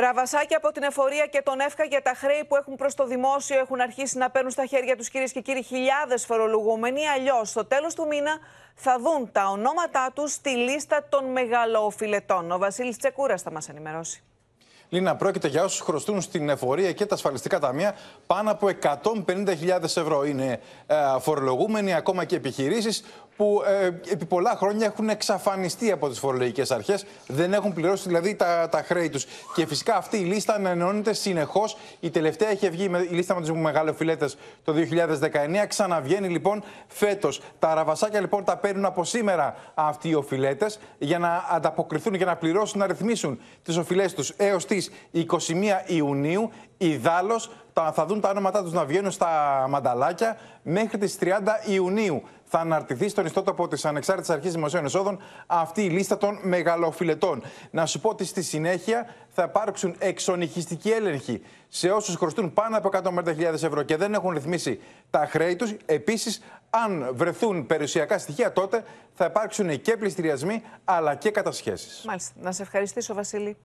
Ραβασάκι από την εφορία και τον ΕΦΚΑ για τα χρέη που έχουν προς το δημόσιο έχουν αρχίσει να παίρνουν στα χέρια τους κυρίες και κύριοι χιλιάδες φορολογούμενοι. Αλλιώς, στο τέλος του μήνα θα δουν τα ονόματά τους στη λίστα των μεγαλοφιλετών. Ο Βασίλης Τσεκούρας θα μας ενημερώσει. Λίνα, πρόκειται για όσους χρωστούν στην εφορία και τα ασφαλιστικά ταμεία πάνω από 150.000 ευρώ. Είναι ε, φορολογούμενοι, ακόμα και επιχειρήσεις που ε, επί πολλά χρόνια έχουν εξαφανιστεί από τις φορολογικές αρχές. Δεν έχουν πληρώσει δηλαδή τα, τα χρέη τους. Και φυσικά αυτή η λίστα ανανεώνεται συνεχώς. Η τελευταία έχει βγει η λίστα με τους μεγαλοφιλέτες το 2019. Ξαναβγαίνει λοιπόν φέτος. Τα ραβασάκια λοιπόν τα παίρνουν από σήμερα αυτοί οι οφειλέτες για να ανταποκριθούν και να πληρώσουν, να ρυθμίσουν τις οφειλές τους έως τι 21 Ιουνίου, δάλος θα δουν τα όνοματά τους να βγαίνουν στα μανταλάκια μέχρι τις 30 Ιουνίου. Θα αναρτηθεί στον ιστότοπο της Ανεξάρτητης Αρχής Δημοσίων Εσόδων αυτή η λίστα των μεγαλοφιλετών. Να σου πω ότι στη συνέχεια θα υπάρξουν εξονυχιστικοί έλεγχοι σε όσους χρωστούν πάνω από 150.000 ευρώ και δεν έχουν ρυθμίσει τα χρέη τους. Επίσης, αν βρεθούν περιουσιακά στοιχεία, τότε θα υπάρξουν και πληστηριασμοί αλλά και κατασχέσεις. Μάλιστα. Να σε ευχαριστήσω, Βασίλη.